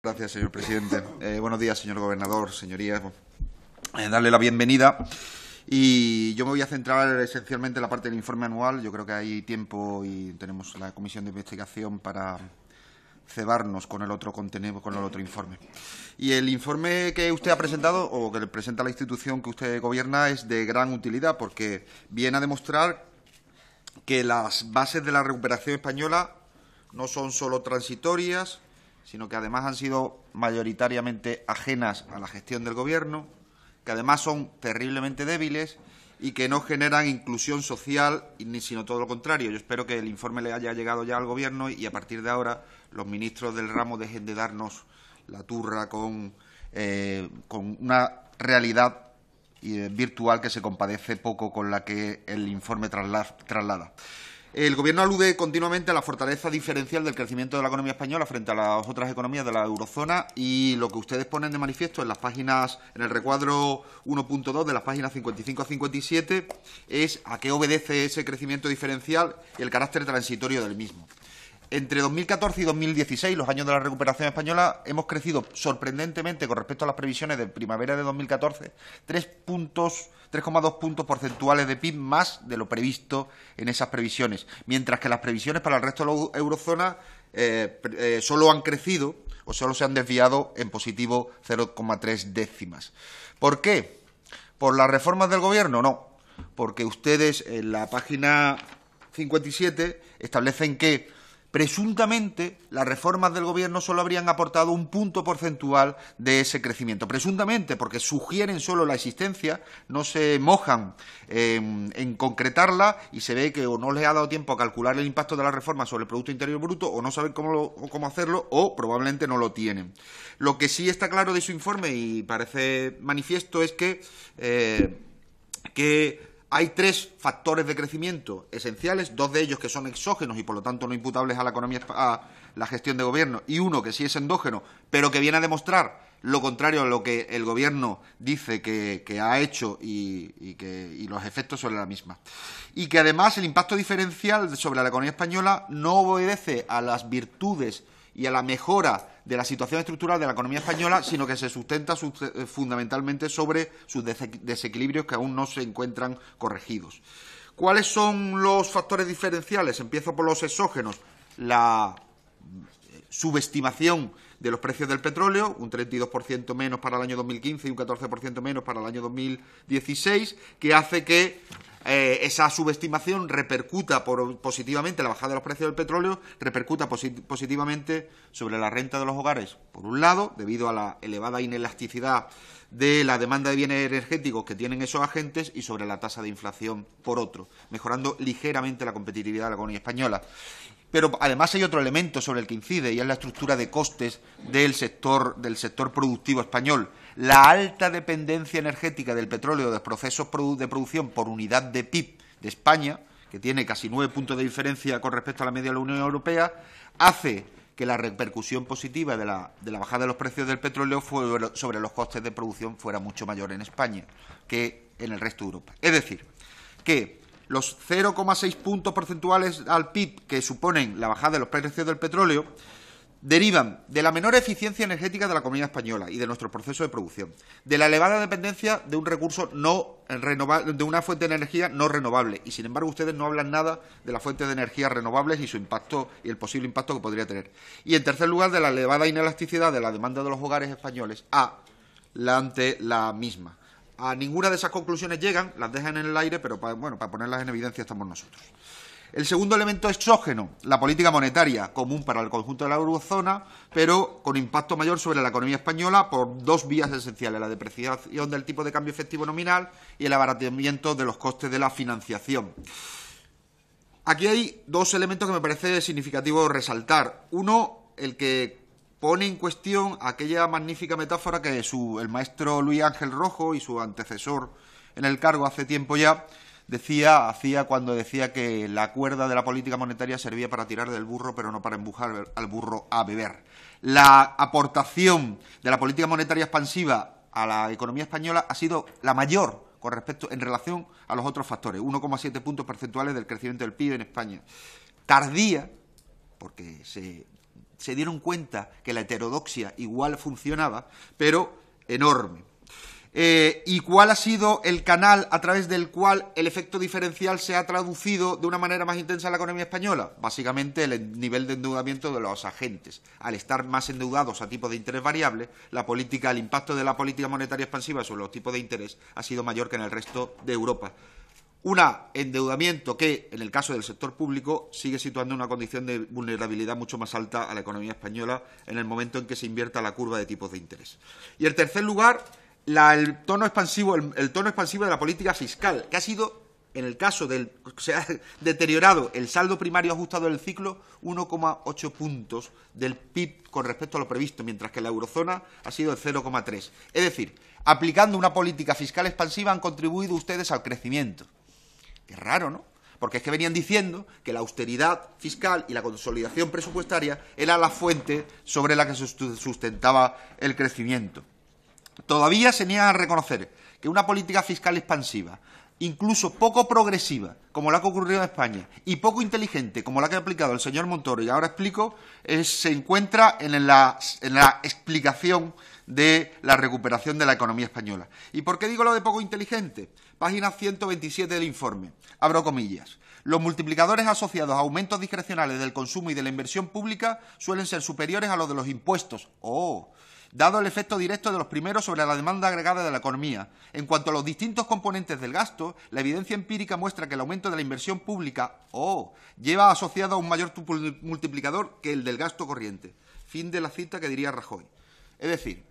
Gracias, señor presidente. Eh, buenos días, señor gobernador, señorías. Eh, darle la bienvenida. Y yo me voy a centrar esencialmente en la parte del informe anual. Yo creo que hay tiempo y tenemos la comisión de investigación para cebarnos con el otro contenido, con el otro informe. Y el informe que usted ha presentado o que presenta la institución que usted gobierna es de gran utilidad porque viene a demostrar que las bases de la recuperación española no son solo transitorias, sino que además han sido mayoritariamente ajenas a la gestión del Gobierno, que además son terriblemente débiles y que no generan inclusión social, sino todo lo contrario. Yo espero que el informe le haya llegado ya al Gobierno y a partir de ahora los ministros del ramo dejen de darnos la turra con, eh, con una realidad eh, virtual que se compadece poco con la que el informe traslada. El gobierno alude continuamente a la fortaleza diferencial del crecimiento de la economía española frente a las otras economías de la eurozona y lo que ustedes ponen de manifiesto en las páginas, en el recuadro 1.2 de las páginas 55 a 57 es a qué obedece ese crecimiento diferencial y el carácter transitorio del mismo entre 2014 y 2016, los años de la recuperación española, hemos crecido sorprendentemente con respecto a las previsiones de primavera de 2014, puntos, 3,2 puntos porcentuales de PIB más de lo previsto en esas previsiones, mientras que las previsiones para el resto de la eurozona eh, eh, solo han crecido o solo se han desviado en positivo 0,3 décimas. ¿Por qué? ¿Por las reformas del gobierno? No, porque ustedes en la página 57 establecen que Presuntamente, las reformas del Gobierno solo habrían aportado un punto porcentual de ese crecimiento. Presuntamente, porque sugieren solo la existencia, no se mojan en concretarla y se ve que o no les ha dado tiempo a calcular el impacto de la reforma sobre el Producto Interior Bruto, o no saben cómo, cómo hacerlo, o probablemente no lo tienen. Lo que sí está claro de su informe y parece manifiesto es que. Eh, que hay tres factores de crecimiento esenciales, dos de ellos que son exógenos y por lo tanto no imputables a la economía, a la gestión de gobierno, y uno que sí es endógeno, pero que viene a demostrar lo contrario a lo que el gobierno dice que, ha hecho y, que, los efectos son la misma. Y que además el impacto diferencial sobre la economía española no obedece a las virtudes y a la mejora de la situación estructural de la economía española, sino que se sustenta eh, fundamentalmente sobre sus desequilibrios que aún no se encuentran corregidos. ¿Cuáles son los factores diferenciales? Empiezo por los exógenos. La eh, subestimación de los precios del petróleo, un 32% menos para el año 2015 y un 14% menos para el año 2016, que hace que eh, esa subestimación repercuta positivamente, la bajada de los precios del petróleo repercuta positivamente sobre la renta de los hogares, por un lado, debido a la elevada inelasticidad de la demanda de bienes energéticos que tienen esos agentes y sobre la tasa de inflación, por otro, mejorando ligeramente la competitividad de la economía española. Pero además hay otro elemento sobre el que incide y es la estructura de costes del sector, del sector productivo español la alta dependencia energética del petróleo de procesos de producción por unidad de PIB de España, que tiene casi nueve puntos de diferencia con respecto a la media de la Unión Europea, hace que la repercusión positiva de la, bajada de los precios del petróleo sobre los costes de producción fuera mucho mayor en España que en el resto de Europa. Es decir, que los 0,6 puntos porcentuales al PIB que suponen la bajada de los precios del petróleo derivan de la menor eficiencia energética de la comunidad española y de nuestro proceso de producción, de la elevada dependencia de un recurso no renovable, de una fuente de energía no renovable, y sin embargo ustedes no hablan nada de las fuentes de energía renovables y su impacto y el posible impacto que podría tener. Y en tercer lugar, de la elevada inelasticidad de la demanda de los hogares españoles a la ante la misma. A ninguna de esas conclusiones llegan, las dejan en el aire, pero bueno, para ponerlas en evidencia estamos nosotros. El segundo elemento exógeno, la política monetaria, común para el conjunto de la eurozona, pero con impacto mayor sobre la economía española por dos vías esenciales, la depreciación del tipo de cambio efectivo nominal y el abaratamiento de los costes de la financiación. Aquí hay dos elementos que me parece significativo resaltar. Uno, el que pone en cuestión aquella magnífica metáfora que su, el maestro Luis Ángel Rojo y su antecesor en el cargo hace tiempo ya decía, hacía cuando decía que la cuerda de la política monetaria servía para tirar del burro, pero no para empujar al burro a beber. La aportación de la política monetaria expansiva a la economía española ha sido la mayor con respecto en relación a los otros factores, 1,7 puntos percentuales del crecimiento del PIB en España. Tardía, porque se, se dieron cuenta que la heterodoxia igual funcionaba, pero enorme. Eh, y cuál ha sido el canal a través del cual el efecto diferencial se ha traducido de una manera más intensa en la economía española. Básicamente el nivel de endeudamiento de los agentes. Al estar más endeudados a tipos de interés variables, la política, el impacto de la política monetaria expansiva sobre los tipos de interés ha sido mayor que en el resto de Europa. Un endeudamiento que, en el caso del sector público, sigue situando una condición de vulnerabilidad mucho más alta a la economía española en el momento en que se invierta la curva de tipos de interés. Y el tercer lugar, el, tono expansivo, el, tono expansivo de la política fiscal, que ha sido, en el caso del. se ha deteriorado el saldo primario ajustado del ciclo 1,8 puntos del PIB con respecto a lo previsto, mientras que la eurozona ha sido de 0,3. Es decir, aplicando una política fiscal expansiva han contribuido ustedes al crecimiento. Qué raro, ¿no? Porque es que venían diciendo que la austeridad fiscal y la consolidación presupuestaria era la fuente sobre la que se sustentaba el crecimiento. Todavía se niega a reconocer que una política fiscal expansiva, incluso poco progresiva, como la que ocurrido en España, y poco inteligente, como la que ha aplicado el señor Montoro, y ahora explico, se encuentra en la, en la explicación de la recuperación de la economía española. ¿Y por qué digo lo de poco inteligente? Página 127 del informe. Abro comillas. Los multiplicadores asociados a aumentos discrecionales del consumo y de la inversión pública suelen ser superiores a los de los impuestos. Oh, dado el efecto directo de los primeros sobre la demanda agregada de la economía. En cuanto a los distintos componentes del gasto, la evidencia empírica muestra que el aumento de la inversión pública o lleva asociado a un mayor multiplicador que el del gasto corriente. Fin de la cita que diría Rajoy. Es decir,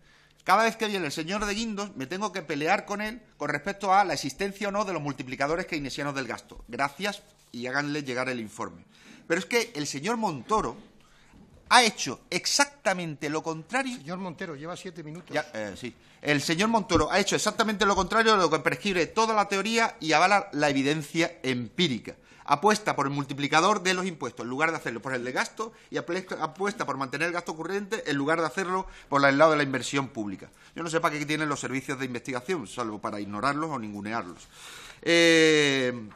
cada vez que viene el señor de Guindos me tengo que pelear con él con respecto a la existencia o no de los multiplicadores keynesianos del gasto. Gracias y háganle llegar el informe. Pero es que el señor Montoro ha hecho exactamente exactamente lo contrario. Señor Montero, lleva siete minutos. Eh, el señor Montero ha hecho exactamente lo contrario de lo que prescribe toda la teoría y avala la evidencia empírica. Apuesta por el multiplicador de los impuestos en lugar de hacerlo por el de gasto y apuesta por mantener el gasto corriente en lugar de hacerlo por el lado de la inversión pública. Yo no sé para qué tienen los servicios de investigación, salvo para ignorarlos o ningunearlos. Eh.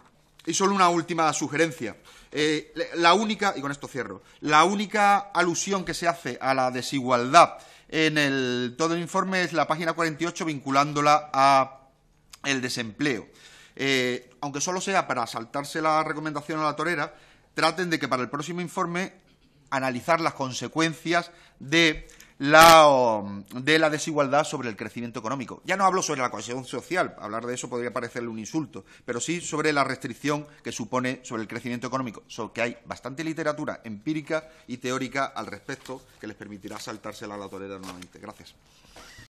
Y solo una última sugerencia. Eh, la única, y con esto cierro, la única alusión que se hace a la desigualdad en todo el informe es la página 48 vinculándola a el desempleo. Eh, aunque solo sea para saltarse la recomendación a la torera, traten de que para el próximo informe analizar las consecuencias de la, de la desigualdad sobre el crecimiento económico. Ya no hablo sobre la cohesión social, hablar de eso podría parecerle un insulto, pero sí sobre la restricción que supone sobre el crecimiento económico, sobre que hay bastante literatura empírica y teórica al respecto que les permitirá saltársela a la torera nuevamente. Gracias.